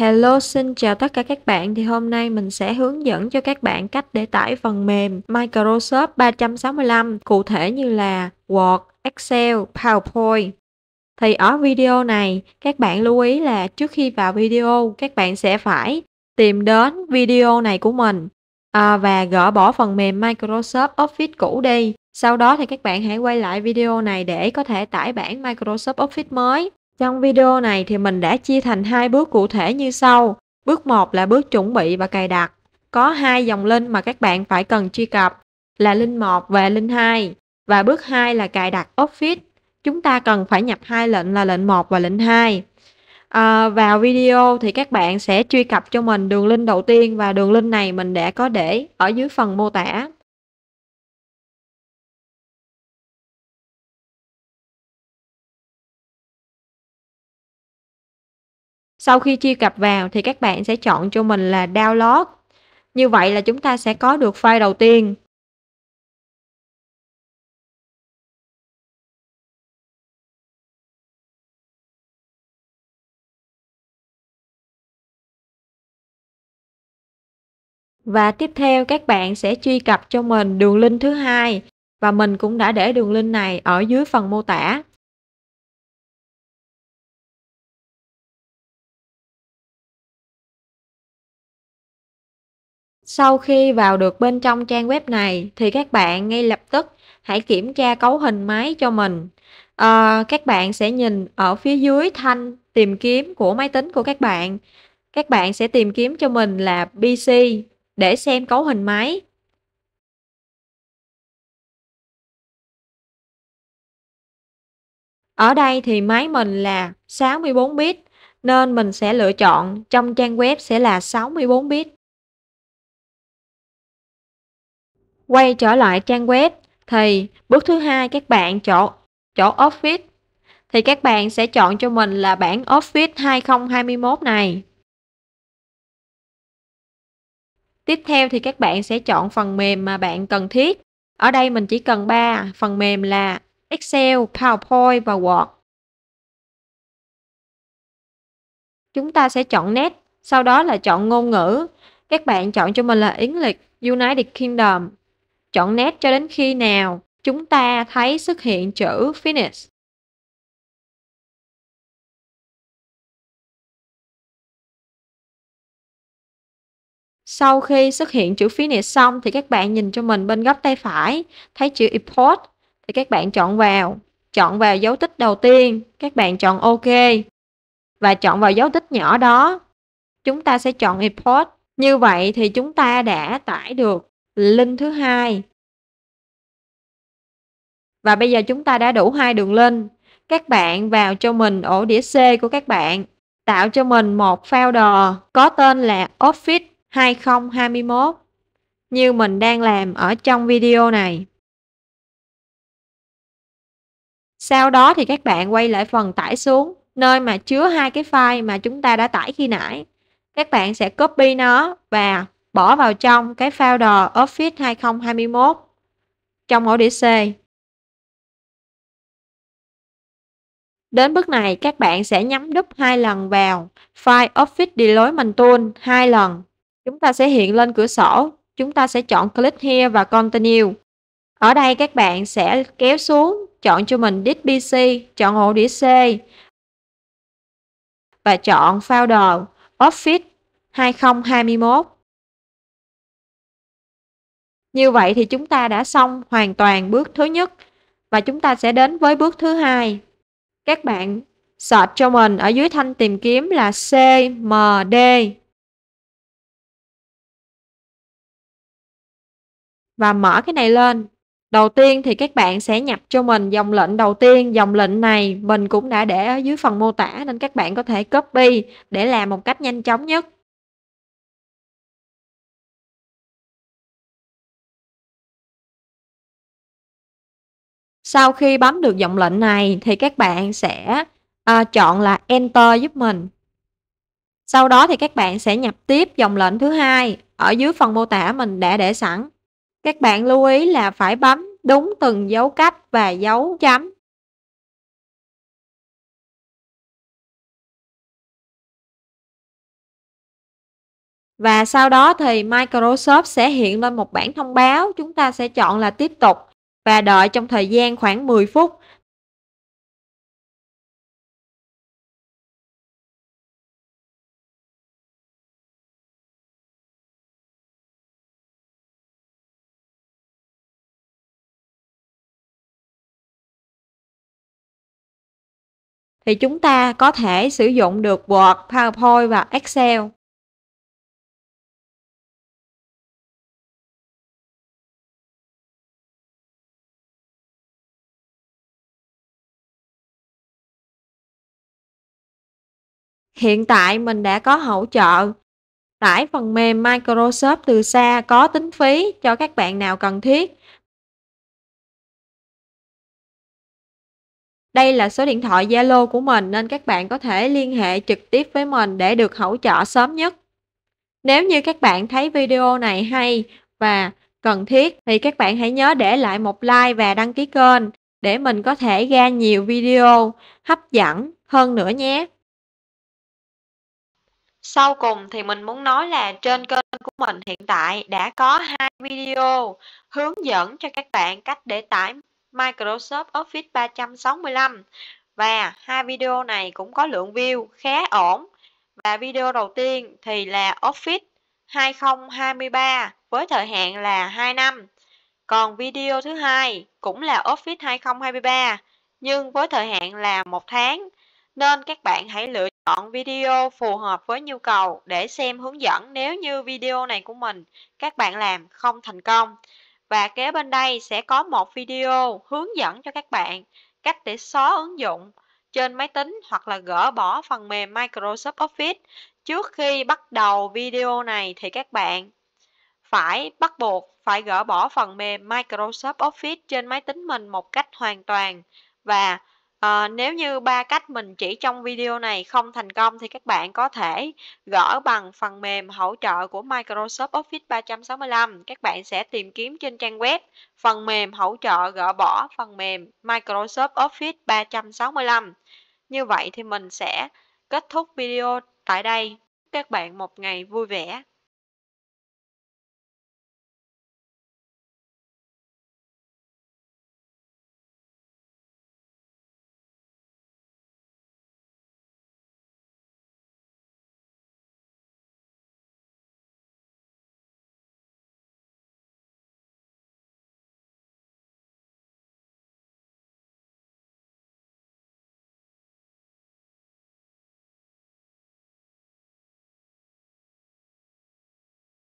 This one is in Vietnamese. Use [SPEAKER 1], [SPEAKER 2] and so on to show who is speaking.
[SPEAKER 1] Hello, xin chào tất cả các bạn. Thì hôm nay mình sẽ hướng dẫn cho các bạn cách để tải phần mềm Microsoft 365, cụ thể như là Word, Excel, PowerPoint. Thì ở video này, các bạn lưu ý là trước khi vào video, các bạn sẽ phải tìm đến video này của mình à, và gỡ bỏ phần mềm Microsoft Office cũ đi. Sau đó thì các bạn hãy quay lại video này để có thể tải bản Microsoft Office mới. Trong video này thì mình đã chia thành hai bước cụ thể như sau. Bước 1 là bước chuẩn bị và cài đặt. Có hai dòng link mà các bạn phải cần truy cập là link 1 và link 2. Và bước 2 là cài đặt Office. Chúng ta cần phải nhập hai lệnh là lệnh 1 và lệnh 2. À, vào video thì các bạn sẽ truy cập cho mình đường link đầu tiên và đường link này mình đã có để ở dưới phần mô
[SPEAKER 2] tả.
[SPEAKER 3] Sau khi truy cập
[SPEAKER 2] vào thì các bạn sẽ chọn cho mình là download. Như vậy là chúng ta sẽ có được file đầu
[SPEAKER 3] tiên. Và tiếp theo các bạn sẽ truy cập cho mình đường link thứ hai và mình cũng đã để đường link này ở dưới phần mô tả.
[SPEAKER 1] Sau khi vào được bên trong trang web này thì các bạn ngay lập tức hãy kiểm tra cấu hình máy cho mình. À, các bạn sẽ nhìn ở phía dưới thanh tìm kiếm của máy tính của các bạn. Các bạn sẽ tìm kiếm cho mình là PC để xem cấu hình máy. Ở đây thì máy mình là 64 bit nên mình sẽ lựa chọn trong trang web sẽ là 64 bit. Quay trở lại trang web thì bước thứ hai các bạn chọn chỗ Office thì các bạn sẽ chọn cho mình là bản Office 2021 này. Tiếp theo thì các bạn sẽ chọn phần mềm mà bạn cần thiết. Ở đây mình chỉ cần ba phần mềm là Excel, PowerPoint
[SPEAKER 2] và Word. Chúng ta sẽ chọn Net,
[SPEAKER 1] sau đó là chọn ngôn ngữ. Các bạn chọn cho mình là English, United Kingdom chọn nét cho đến khi nào chúng ta thấy xuất hiện chữ finish. Sau khi xuất hiện chữ finish xong thì các bạn nhìn cho mình bên góc tay phải, thấy chữ import thì các bạn chọn vào, chọn vào dấu tích đầu tiên, các bạn chọn ok và chọn vào dấu tích nhỏ đó. Chúng ta sẽ chọn import. Như vậy thì chúng ta đã tải được linh thứ hai và bây giờ chúng ta đã đủ hai đường link các bạn vào cho mình ổ đĩa C của các bạn tạo cho mình một folder có tên là Office 2021 như mình đang làm ở trong video này. Sau đó thì các bạn quay lại phần tải xuống nơi mà chứa hai cái file mà chúng ta đã tải khi nãy. Các bạn sẽ copy nó và bỏ vào trong cái folder Office 2021 trong ổ đĩa C. Đến bước này các bạn sẽ nhắm đúp hai lần vào File Office Deployment Tool hai lần. Chúng ta sẽ hiện lên cửa sổ, chúng ta sẽ chọn Click Here và Continue. Ở đây các bạn sẽ kéo xuống, chọn cho mình disk PC, chọn ổ đĩa C và chọn folder Office 2021. Như vậy thì chúng ta đã xong hoàn toàn bước thứ nhất và chúng ta sẽ đến với bước thứ hai. Các bạn search cho mình ở dưới thanh tìm kiếm là CMD. Và mở cái này lên. Đầu tiên thì các bạn sẽ nhập cho mình dòng lệnh đầu tiên. Dòng lệnh này mình cũng đã để ở dưới phần mô tả nên các bạn có thể copy để làm một cách nhanh
[SPEAKER 3] chóng nhất. Sau khi bấm được giọng lệnh này
[SPEAKER 2] thì
[SPEAKER 1] các bạn sẽ à, chọn là Enter giúp mình. Sau đó thì các bạn sẽ nhập tiếp dòng lệnh thứ hai ở dưới phần mô tả mình đã để sẵn. Các bạn lưu ý là phải bấm đúng từng dấu cách và dấu chấm. Và sau đó thì Microsoft sẽ hiện lên một bản thông báo, chúng ta sẽ chọn là tiếp tục và đợi trong thời gian khoảng 10 phút.
[SPEAKER 3] thì chúng ta có thể sử dụng được Word, PowerPoint và Excel. Hiện tại mình đã có hỗ
[SPEAKER 2] trợ. Tải phần mềm Microsoft từ xa có tính phí cho các bạn nào cần thiết. Đây
[SPEAKER 1] là số điện thoại Zalo của mình nên các bạn có thể liên hệ trực tiếp với mình để được hỗ trợ sớm nhất. Nếu như các bạn thấy video này hay và cần thiết thì các bạn hãy nhớ để lại một like và đăng ký kênh để mình có thể ra nhiều video hấp dẫn hơn nữa nhé. Sau cùng thì mình muốn nói là trên kênh của mình hiện tại đã có hai video hướng dẫn cho các bạn cách để tải Microsoft Office 365 và hai video này cũng có lượng view khá ổn. Và video đầu tiên thì là Office 2023 với thời hạn là 2 năm. Còn video thứ hai cũng là Office 2023 nhưng với thời hạn là 1 tháng. Nên các bạn hãy lựa Chọn video phù hợp với nhu cầu để xem hướng dẫn nếu như video này của mình các bạn làm không thành công. Và kế bên đây sẽ có một video hướng dẫn cho các bạn cách để xóa ứng dụng trên máy tính hoặc là gỡ bỏ phần mềm Microsoft Office. Trước khi bắt đầu video này thì các bạn phải bắt buộc phải gỡ bỏ phần mềm Microsoft Office trên máy tính mình một cách hoàn toàn và À, nếu như ba cách mình chỉ trong video này không thành công thì các bạn có thể gỡ bằng phần mềm hỗ trợ của Microsoft Office 365. Các bạn sẽ tìm kiếm trên trang web phần mềm hỗ trợ gỡ bỏ phần mềm Microsoft Office 365. Như vậy thì mình sẽ kết thúc video tại đây. Các
[SPEAKER 3] bạn một ngày vui vẻ.